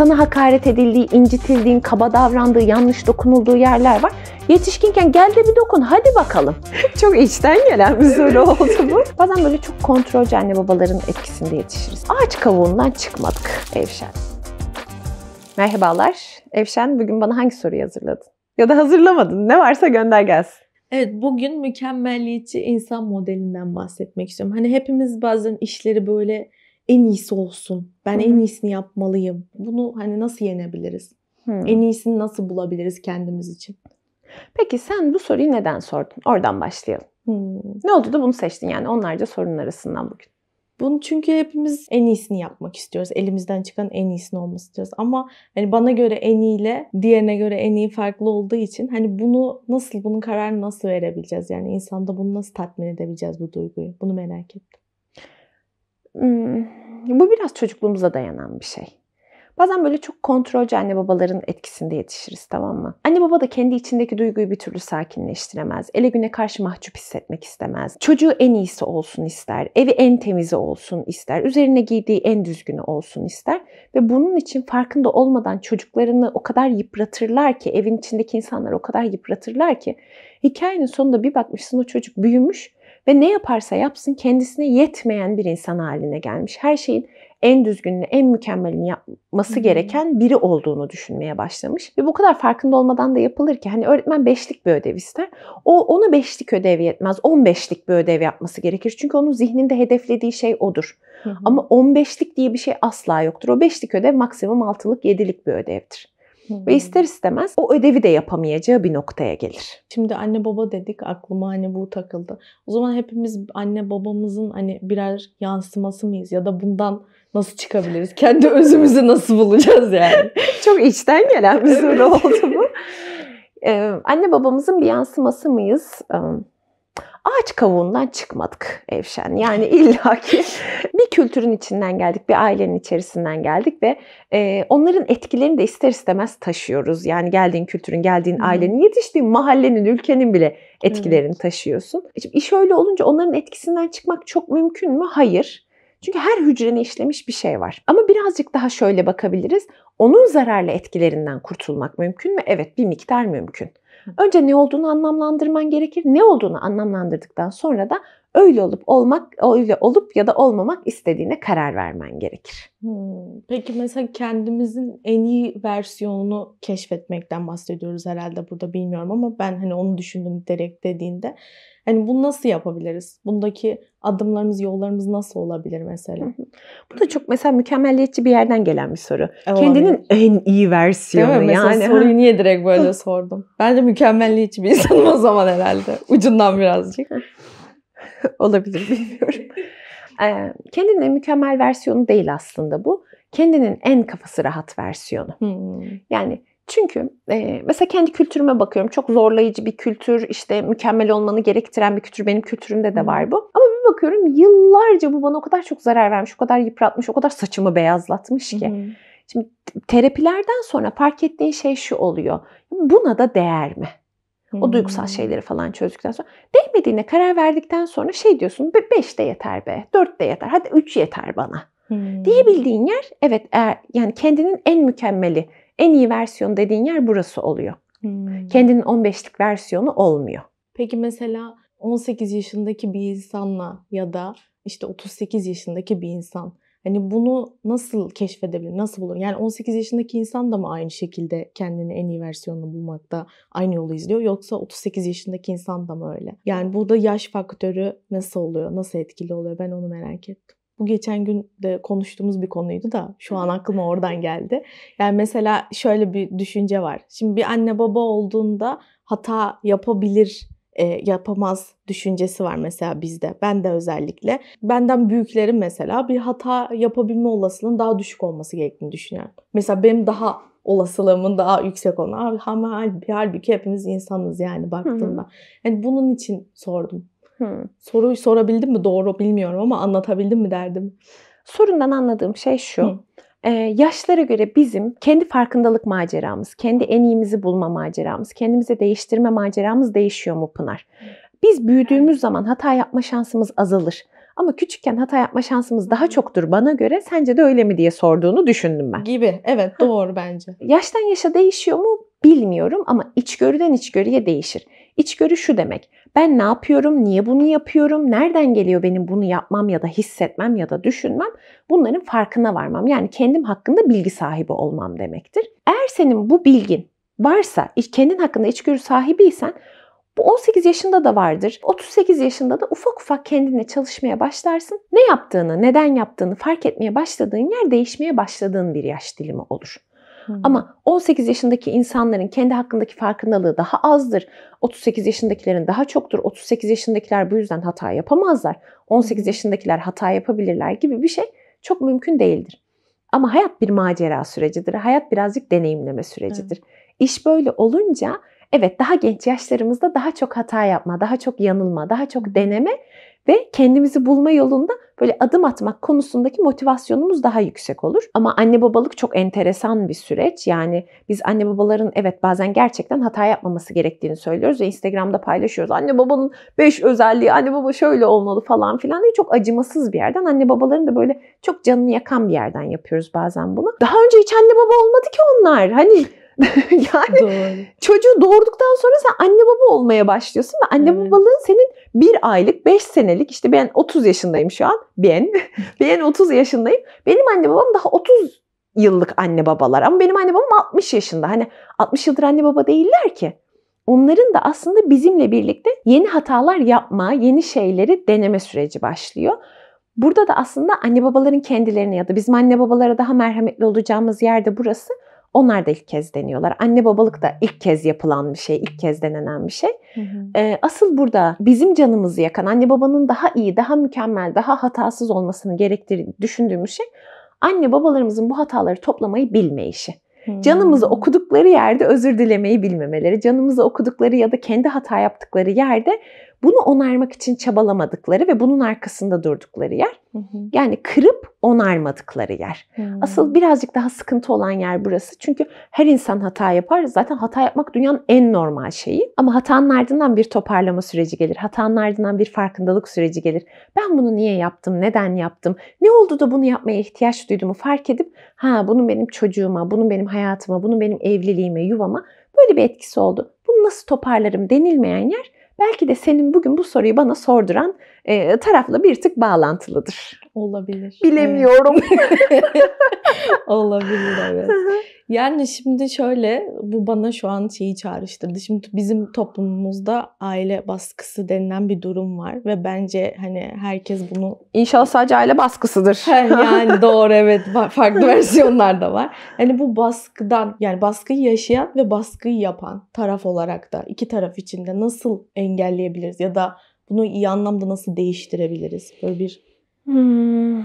sana hakaret edildiği, incitildiğin, kaba davrandığı, yanlış dokunulduğu yerler var. Yetişkinken gel de bir dokun hadi bakalım. çok içten gelen bir soru oldu bu. Bazen böyle çok kontrolcü anne babaların etkisinde yetişiriz. Ağaç kavuğundan çıkmadık Evşen. Merhabalar. Evşen bugün bana hangi soruyu hazırladın? Ya da hazırlamadın. Ne varsa gönder gelsin. Evet bugün mükemmelliyetçi insan modelinden bahsetmek istiyorum. Hani hepimiz bazen işleri böyle en iyisi olsun. Ben Hı-hı. en iyisini yapmalıyım. Bunu hani nasıl yenebiliriz? Hı-hı. En iyisini nasıl bulabiliriz kendimiz için? Peki sen bu soruyu neden sordun? Oradan başlayalım. Hı-hı. Ne oldu da bunu seçtin yani onlarca sorun arasından bugün? Bunu çünkü hepimiz en iyisini yapmak istiyoruz. Elimizden çıkan en iyisini olması istiyoruz. Ama hani bana göre en iyiyle diğerine göre en iyi farklı olduğu için hani bunu nasıl bunun kararını nasıl verebileceğiz? Yani insanda bunu nasıl tatmin edebileceğiz bu duyguyu? Bunu merak ettim. Hmm. bu biraz çocukluğumuza dayanan bir şey. Bazen böyle çok kontrolcü anne babaların etkisinde yetişiriz tamam mı? Anne baba da kendi içindeki duyguyu bir türlü sakinleştiremez. Ele güne karşı mahcup hissetmek istemez. Çocuğu en iyisi olsun ister. Evi en temizi olsun ister. Üzerine giydiği en düzgünü olsun ister. Ve bunun için farkında olmadan çocuklarını o kadar yıpratırlar ki, evin içindeki insanları o kadar yıpratırlar ki hikayenin sonunda bir bakmışsın o çocuk büyümüş ve ne yaparsa yapsın kendisine yetmeyen bir insan haline gelmiş. Her şeyin en düzgününü, en mükemmelini yapması gereken biri olduğunu düşünmeye başlamış. Ve bu kadar farkında olmadan da yapılır ki hani öğretmen beşlik bir ödev ister. O ona beşlik ödev yetmez. on beşlik bir ödev yapması gerekir. Çünkü onun zihninde hedeflediği şey odur. Hı hı. Ama on beşlik diye bir şey asla yoktur. O beşlik ödev maksimum altılık, yedilik bir ödevdir. Ve hmm. ister istemez o ödevi de yapamayacağı bir noktaya gelir. Şimdi anne baba dedik aklıma hani bu takıldı. O zaman hepimiz anne babamızın hani birer yansıması mıyız ya da bundan nasıl çıkabiliriz? Kendi özümüzü nasıl bulacağız yani? Çok içten gelen bir soru oldu bu. Ee, anne babamızın bir yansıması mıyız? Ee, ağaç kavuğundan çıkmadık Evşen. Yani illaki kültürün içinden geldik, bir ailenin içerisinden geldik ve e, onların etkilerini de ister istemez taşıyoruz. Yani geldiğin kültürün, geldiğin hmm. ailenin, yetiştiğin mahallenin, ülkenin bile etkilerini evet. taşıyorsun. E şimdi iş öyle olunca onların etkisinden çıkmak çok mümkün mü? Hayır. Çünkü her hücrene işlemiş bir şey var. Ama birazcık daha şöyle bakabiliriz. Onun zararlı etkilerinden kurtulmak mümkün mü? Evet, bir miktar mümkün. Önce ne olduğunu anlamlandırman gerekir. Ne olduğunu anlamlandırdıktan sonra da öyle olup olmak öyle olup ya da olmamak istediğine karar vermen gerekir. Hmm. Peki mesela kendimizin en iyi versiyonunu keşfetmekten bahsediyoruz herhalde burada bilmiyorum ama ben hani onu düşündüm direkt dediğinde. Hani bunu nasıl yapabiliriz? Bundaki adımlarımız, yollarımız nasıl olabilir mesela? Bu da çok mesela mükemmelliyetçi bir yerden gelen bir soru. E, Kendinin en iyi versiyonu Değil mi? yani. soruyu niye direkt böyle sordum? Bence mükemmelliyetçi bir insanım o zaman herhalde. Ucundan birazcık. olabilir bilmiyorum. Ee, kendinin mükemmel versiyonu değil aslında bu. Kendinin en kafası rahat versiyonu. Hmm. Yani çünkü e, mesela kendi kültürüme bakıyorum. Çok zorlayıcı bir kültür, işte mükemmel olmanı gerektiren bir kültür. Benim kültürümde de var hmm. bu. Ama bir bakıyorum yıllarca bu bana o kadar çok zarar vermiş, o kadar yıpratmış, o kadar saçımı beyazlatmış ki. Hmm. Şimdi terapilerden sonra fark ettiğin şey şu oluyor. Buna da değer mi? O duygusal şeyleri falan çözdükten sonra. Değmediğine karar verdikten sonra şey diyorsun. beş de yeter be. dört de yeter. Hadi üç yeter bana. Hmm. Diyebildiğin yer evet eğer, yani kendinin en mükemmeli, en iyi versiyonu dediğin yer burası oluyor. Hmm. Kendinin 15'lik versiyonu olmuyor. Peki mesela 18 yaşındaki bir insanla ya da işte 38 yaşındaki bir insan Hani bunu nasıl keşfedebilir, nasıl bulur? Yani 18 yaşındaki insan da mı aynı şekilde kendini en iyi versiyonunu bulmakta aynı yolu izliyor? Yoksa 38 yaşındaki insan da mı öyle? Yani burada yaş faktörü nasıl oluyor, nasıl etkili oluyor? Ben onu merak ettim. Bu geçen gün de konuştuğumuz bir konuydu da şu an aklıma oradan geldi. Yani mesela şöyle bir düşünce var. Şimdi bir anne baba olduğunda hata yapabilir e, yapamaz düşüncesi var mesela bizde. Ben de özellikle. Benden büyüklerin mesela bir hata yapabilme olasılığının daha düşük olması gerektiğini düşünüyorum. Mesela benim daha olasılığımın daha yüksek olan. Halbuki hepimiz insanız yani baktığımda Hı. Yani bunun için sordum. Hı. Soruyu sorabildim mi doğru bilmiyorum ama anlatabildim mi derdim. Sorundan anladığım şey şu. Hı. Ee, yaşlara göre bizim kendi farkındalık maceramız, kendi en iyimizi bulma maceramız, kendimize değiştirme maceramız değişiyor mu Pınar? Biz büyüdüğümüz zaman hata yapma şansımız azalır. Ama küçükken hata yapma şansımız daha çoktur bana göre. Sence de öyle mi diye sorduğunu düşündüm ben. Gibi. Evet doğru bence. Yaştan yaşa değişiyor mu? bilmiyorum ama içgörüden içgörüye değişir. İçgörü şu demek. Ben ne yapıyorum, niye bunu yapıyorum, nereden geliyor benim bunu yapmam ya da hissetmem ya da düşünmem bunların farkına varmam. Yani kendim hakkında bilgi sahibi olmam demektir. Eğer senin bu bilgin varsa, kendin hakkında içgörü sahibiysen bu 18 yaşında da vardır. 38 yaşında da ufak ufak kendine çalışmaya başlarsın. Ne yaptığını, neden yaptığını fark etmeye başladığın yer değişmeye başladığın bir yaş dilimi olur. Ama 18 yaşındaki insanların kendi hakkındaki farkındalığı daha azdır. 38 yaşındakilerin daha çoktur. 38 yaşındakiler bu yüzden hata yapamazlar. 18 yaşındakiler hata yapabilirler gibi bir şey çok mümkün değildir. Ama hayat bir macera sürecidir. Hayat birazcık deneyimleme sürecidir. Hı. İş böyle olunca evet daha genç yaşlarımızda daha çok hata yapma, daha çok yanılma, daha çok deneme ve kendimizi bulma yolunda böyle adım atmak konusundaki motivasyonumuz daha yüksek olur. Ama anne babalık çok enteresan bir süreç. Yani biz anne babaların evet bazen gerçekten hata yapmaması gerektiğini söylüyoruz ve Instagram'da paylaşıyoruz. Anne babanın 5 özelliği, anne baba şöyle olmalı falan filan diye çok acımasız bir yerden anne babaların da böyle çok canını yakan bir yerden yapıyoruz bazen bunu. Daha önce hiç anne baba olmadı ki onlar. Hani yani Doğru. çocuğu doğurduktan sonra sen anne baba olmaya başlıyorsun ve anne evet. babalığın senin bir aylık, beş senelik işte ben 30 yaşındayım şu an. Ben. ben 30 yaşındayım. Benim anne babam daha 30 yıllık anne babalar ama benim anne babam 60 yaşında. Hani 60 yıldır anne baba değiller ki. Onların da aslında bizimle birlikte yeni hatalar yapma, yeni şeyleri deneme süreci başlıyor. Burada da aslında anne babaların kendilerine ya da bizim anne babalara daha merhametli olacağımız yerde burası. Onlar da ilk kez deniyorlar. Anne babalık da ilk kez yapılan bir şey, ilk kez denenen bir şey. Hı hı. E, asıl burada bizim canımızı yakan, anne babanın daha iyi, daha mükemmel, daha hatasız olmasını gerektirdiğini düşündüğümüz şey anne babalarımızın bu hataları toplamayı bilmeyişi. Hmm. Canımızı okudukları yerde özür dilemeyi bilmemeleri, canımızı okudukları ya da kendi hata yaptıkları yerde bunu onarmak için çabalamadıkları ve bunun arkasında durdukları yer. Hı hı. Yani kırıp onarmadıkları yer. Hı. Asıl birazcık daha sıkıntı olan yer burası. Çünkü her insan hata yapar. Zaten hata yapmak dünyanın en normal şeyi. Ama hatanın ardından bir toparlama süreci gelir. Hatanın ardından bir farkındalık süreci gelir. Ben bunu niye yaptım? Neden yaptım? Ne oldu da bunu yapmaya ihtiyaç duyduğumu fark edip ha bunun benim çocuğuma, bunun benim hayatıma, bunun benim evliliğime, yuvama böyle bir etkisi oldu. Bunu nasıl toparlarım denilmeyen yer Belki de senin bugün bu soruyu bana sorduran e, tarafla bir tık bağlantılıdır. Olabilir. Bilemiyorum. Evet. Olabilir evet. Yani şimdi şöyle bu bana şu an şeyi çağrıştırdı. Şimdi bizim toplumumuzda aile baskısı denilen bir durum var ve bence hani herkes bunu İnşallah sadece aile baskısıdır. yani doğru evet farklı versiyonlar da var. Hani bu baskıdan yani baskıyı yaşayan ve baskıyı yapan taraf olarak da iki taraf içinde nasıl engelleyebiliriz ya da bunu iyi anlamda nasıl değiştirebiliriz? Böyle bir hmm,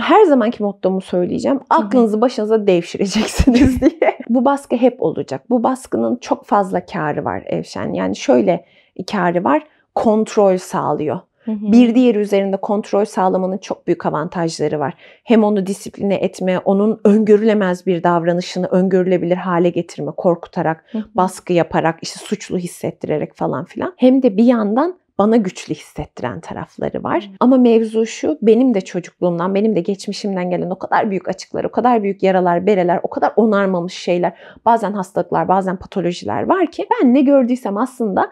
her zamanki mottomu söyleyeceğim. Aklınızı başınıza devşireceksiniz diye. Bu baskı hep olacak. Bu baskının çok fazla karı var Evşen. Yani şöyle karı var. Kontrol sağlıyor. Bir diğeri üzerinde kontrol sağlamanın çok büyük avantajları var. Hem onu disipline etme, onun öngörülemez bir davranışını öngörülebilir hale getirme, korkutarak, baskı yaparak, işte suçlu hissettirerek falan filan. Hem de bir yandan bana güçlü hissettiren tarafları var. Hmm. Ama mevzu şu benim de çocukluğumdan, benim de geçmişimden gelen o kadar büyük açıklar, o kadar büyük yaralar, bereler, o kadar onarmamış şeyler, bazen hastalıklar, bazen patolojiler var ki ben ne gördüysem aslında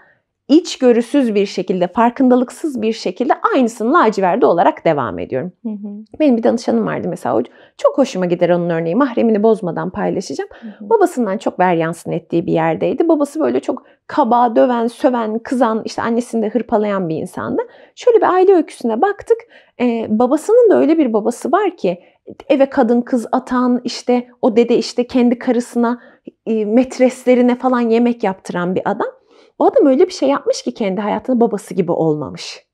içgörüsüz bir şekilde, farkındalıksız bir şekilde aynısını laciverdi olarak devam ediyorum. Hı hı. Benim bir danışanım vardı mesela. Çok hoşuma gider onun örneği. Mahremini bozmadan paylaşacağım. Hı hı. Babasından çok ver yansın ettiği bir yerdeydi. Babası böyle çok kaba, döven, söven, kızan, işte annesini de hırpalayan bir insandı. Şöyle bir aile öyküsüne baktık. Ee, babasının da öyle bir babası var ki eve kadın kız atan işte o dede işte kendi karısına e, metreslerine falan yemek yaptıran bir adam. O adam öyle bir şey yapmış ki kendi hayatını babası gibi olmamış.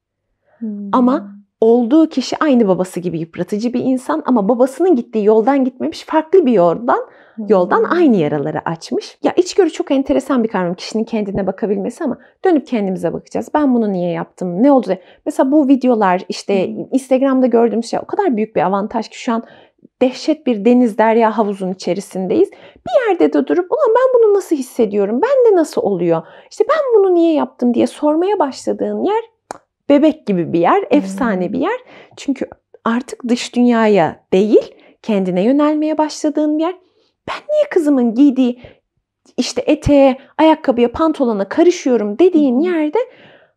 Hmm. Ama olduğu kişi aynı babası gibi yıpratıcı bir insan ama babasının gittiği yoldan gitmemiş farklı bir yoldan yoldan hmm. aynı yaraları açmış. Ya içgörü çok enteresan bir kavram kişinin kendine bakabilmesi ama dönüp kendimize bakacağız. Ben bunu niye yaptım? Ne oldu? Mesela bu videolar işte hmm. Instagram'da gördüğümüz şey o kadar büyük bir avantaj ki şu an dehşet bir deniz derya havuzun içerisindeyiz. Bir yerde de durup ulan ben bunu nasıl hissediyorum? Ben de nasıl oluyor? İşte ben bunu niye yaptım diye sormaya başladığın yer bebek gibi bir yer, hmm. efsane bir yer. Çünkü artık dış dünyaya değil kendine yönelmeye başladığın bir yer. Ben niye kızımın giydiği işte eteğe, ayakkabıya, pantolona karışıyorum dediğin yerde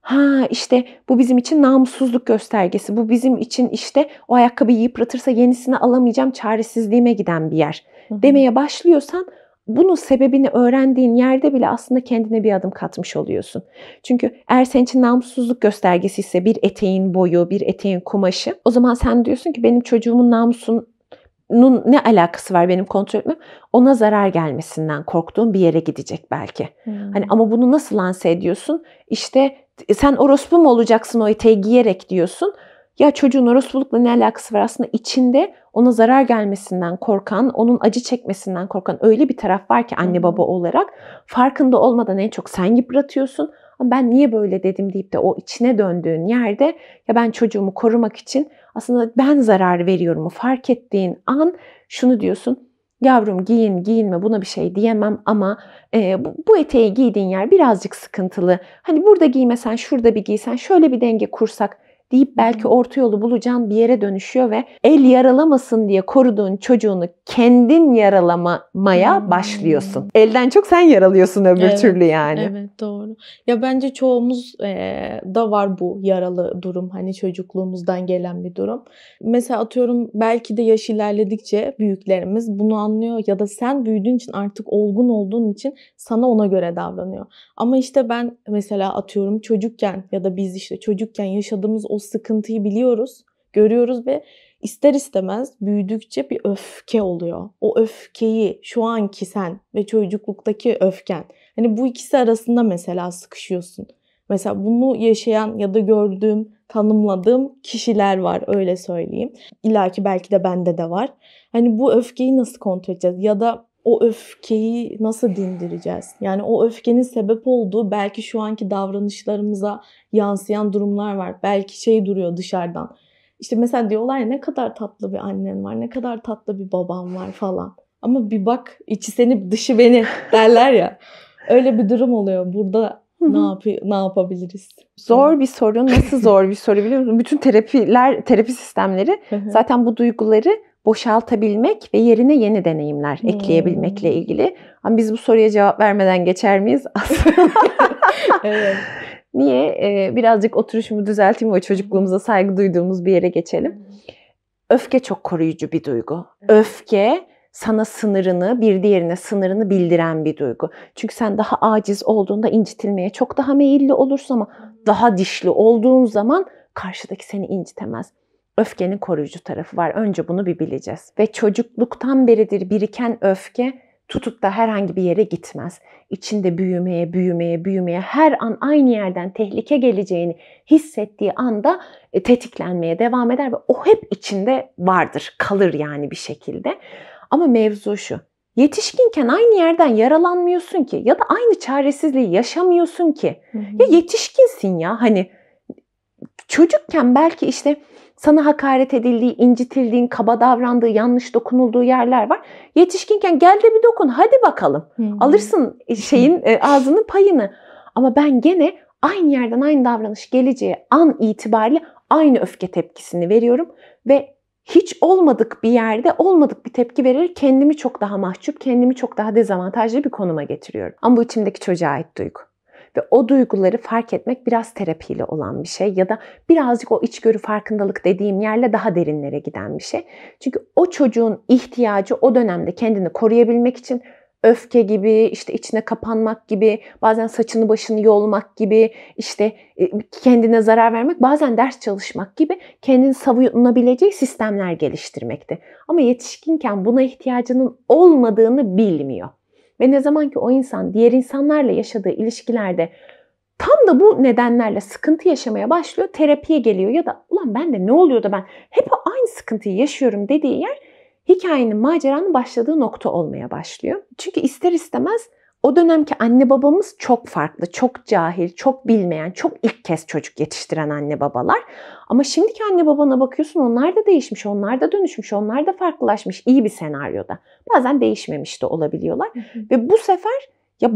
Ha işte bu bizim için namussuzluk göstergesi. Bu bizim için işte o ayakkabıyı yıpratırsa yenisini alamayacağım çaresizliğime giden bir yer. Hı-hı. Demeye başlıyorsan bunun sebebini öğrendiğin yerde bile aslında kendine bir adım katmış oluyorsun. Çünkü eğer senin için namussuzluk göstergesi ise bir eteğin boyu, bir eteğin kumaşı o zaman sen diyorsun ki benim çocuğumun namusunun ne alakası var benim kontrol etmem? Ona zarar gelmesinden korktuğun bir yere gidecek belki. Hmm. Hani ama bunu nasıl lanse ediyorsun? İşte e, sen orospu mu olacaksın o eteği giyerek diyorsun. Ya çocuğun orospulukla ne alakası var? Aslında içinde ona zarar gelmesinden korkan, onun acı çekmesinden korkan öyle bir taraf var ki anne baba olarak farkında olmadan en çok sen yıpratıyorsun. Ama ben niye böyle dedim deyip de o içine döndüğün yerde ya ben çocuğumu korumak için aslında ben zarar veriyorumu fark ettiğin an şunu diyorsun yavrum giyin giyinme buna bir şey diyemem ama e, bu, eteği giydiğin yer birazcık sıkıntılı. Hani burada giymesen şurada bir giysen şöyle bir denge kursak deyip belki orta yolu bulacağın bir yere dönüşüyor ve el yaralamasın diye koruduğun çocuğunu kendin yaralamaya hmm. başlıyorsun. Elden çok sen yaralıyorsun öbür evet, türlü yani. Evet doğru. Ya bence çoğumuz e, da var bu yaralı durum. Hani çocukluğumuzdan gelen bir durum. Mesela atıyorum belki de yaş ilerledikçe büyüklerimiz bunu anlıyor ya da sen büyüdüğün için artık olgun olduğun için sana ona göre davranıyor. Ama işte ben mesela atıyorum çocukken ya da biz işte çocukken yaşadığımız o sıkıntıyı biliyoruz, görüyoruz ve ister istemez büyüdükçe bir öfke oluyor. O öfkeyi şu anki sen ve çocukluktaki öfken. Hani bu ikisi arasında mesela sıkışıyorsun. Mesela bunu yaşayan ya da gördüğüm, tanımladığım kişiler var öyle söyleyeyim. İlla ki belki de bende de var. Hani bu öfkeyi nasıl kontrol edeceğiz? Ya da o öfkeyi nasıl dindireceğiz? Yani o öfkenin sebep olduğu belki şu anki davranışlarımıza yansıyan durumlar var. Belki şey duruyor dışarıdan. İşte mesela diyorlar ya ne kadar tatlı bir annen var, ne kadar tatlı bir baban var falan. Ama bir bak içi seni dışı beni derler ya. Öyle bir durum oluyor. Burada ne, yap ne yapabiliriz? Zor bir soru. Nasıl zor bir soru biliyor musun? Bütün terapiler, terapi sistemleri zaten bu duyguları boşaltabilmek ve yerine yeni deneyimler hmm. ekleyebilmekle ilgili. Ama biz bu soruya cevap vermeden geçer miyiz? evet. Niye? Ee, birazcık oturuşumu düzelteyim ve çocukluğumuza saygı duyduğumuz bir yere geçelim. Öfke çok koruyucu bir duygu. Öfke sana sınırını, bir diğerine sınırını bildiren bir duygu. Çünkü sen daha aciz olduğunda incitilmeye çok daha meyilli olursun ama hmm. daha dişli olduğun zaman karşıdaki seni incitemez öfkenin koruyucu tarafı var. Önce bunu bir bileceğiz. Ve çocukluktan beridir biriken öfke tutup da herhangi bir yere gitmez. İçinde büyümeye, büyümeye, büyümeye her an aynı yerden tehlike geleceğini hissettiği anda e, tetiklenmeye devam eder ve o hep içinde vardır, kalır yani bir şekilde. Ama mevzu şu. Yetişkinken aynı yerden yaralanmıyorsun ki ya da aynı çaresizliği yaşamıyorsun ki. Hı hı. Ya yetişkinsin ya hani çocukken belki işte sana hakaret edildiği, incitildiğin, kaba davrandığı, yanlış dokunulduğu yerler var. Yetişkinken gel de bir dokun hadi bakalım. Hı Alırsın e, şeyin e, ağzının payını. Ama ben gene aynı yerden aynı davranış geleceği an itibariyle aynı öfke tepkisini veriyorum ve hiç olmadık bir yerde olmadık bir tepki vererek kendimi çok daha mahcup, kendimi çok daha dezavantajlı bir konuma getiriyorum. Ama bu içimdeki çocuğa ait duygu. Ve o duyguları fark etmek biraz terapiyle olan bir şey ya da birazcık o içgörü farkındalık dediğim yerle daha derinlere giden bir şey. Çünkü o çocuğun ihtiyacı o dönemde kendini koruyabilmek için öfke gibi, işte içine kapanmak gibi, bazen saçını başını yolmak gibi, işte e, kendine zarar vermek, bazen ders çalışmak gibi kendini savunabileceği sistemler geliştirmekti. Ama yetişkinken buna ihtiyacının olmadığını bilmiyor. Ve ne zaman ki o insan diğer insanlarla yaşadığı ilişkilerde tam da bu nedenlerle sıkıntı yaşamaya başlıyor, terapiye geliyor ya da ulan ben de ne oluyor da ben hep aynı sıkıntıyı yaşıyorum dediği yer hikayenin, maceranın başladığı nokta olmaya başlıyor. Çünkü ister istemez o dönemki anne babamız çok farklı, çok cahil, çok bilmeyen, çok ilk kez çocuk yetiştiren anne babalar. Ama şimdiki anne babana bakıyorsun onlar da değişmiş, onlar da dönüşmüş, onlar da farklılaşmış iyi bir senaryoda. Bazen değişmemiş de olabiliyorlar. Ve bu sefer ya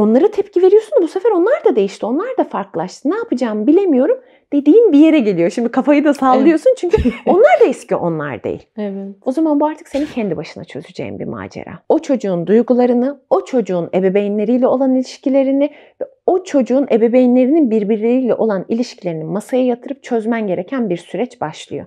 onlara tepki veriyorsun da bu sefer onlar da değişti. Onlar da farklılaştı. Ne yapacağımı bilemiyorum dediğin bir yere geliyor. Şimdi kafayı da sallıyorsun evet. çünkü onlar da eski onlar değil. Evet. O zaman bu artık senin kendi başına çözeceğin bir macera. O çocuğun duygularını, o çocuğun ebeveynleriyle olan ilişkilerini ve o çocuğun ebeveynlerinin birbirleriyle olan ilişkilerini masaya yatırıp çözmen gereken bir süreç başlıyor.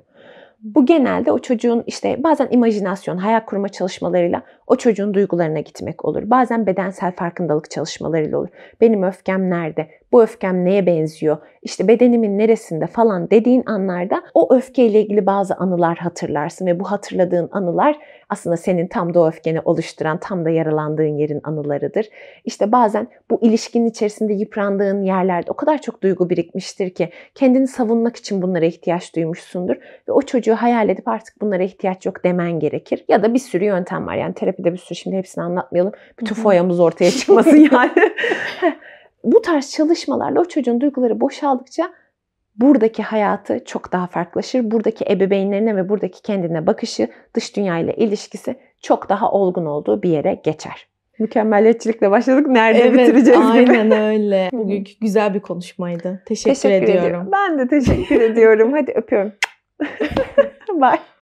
Bu genelde o çocuğun işte bazen imajinasyon, hayal kurma çalışmalarıyla o çocuğun duygularına gitmek olur. Bazen bedensel farkındalık çalışmalarıyla olur. Benim öfkem nerede? Bu öfkem neye benziyor? İşte bedenimin neresinde falan dediğin anlarda o öfkeyle ilgili bazı anılar hatırlarsın ve bu hatırladığın anılar aslında senin tam da o öfkeni oluşturan, tam da yaralandığın yerin anılarıdır. İşte bazen bu ilişkinin içerisinde yıprandığın yerlerde o kadar çok duygu birikmiştir ki kendini savunmak için bunlara ihtiyaç duymuşsundur ve o çocuğu hayal edip artık bunlara ihtiyaç yok demen gerekir. Ya da bir sürü yöntem var. Yani terapide bir sürü şimdi hepsini anlatmayalım. Bütün foyamız ortaya çıkmasın yani. bu tarz çalışmalarla o çocuğun duyguları boşaldıkça buradaki hayatı çok daha farklılaşır. Buradaki ebeveynlerine ve buradaki kendine bakışı, dış dünyayla ilişkisi çok daha olgun olduğu bir yere geçer. Mükemmeliyetçilikle başladık. Nerede evet, bitireceğiz aynen gibi. Aynen öyle. Bugünkü güzel bir konuşmaydı. Teşekkür, teşekkür ediyorum. ediyorum. Ben de teşekkür ediyorum. Hadi öpüyorum. Bye.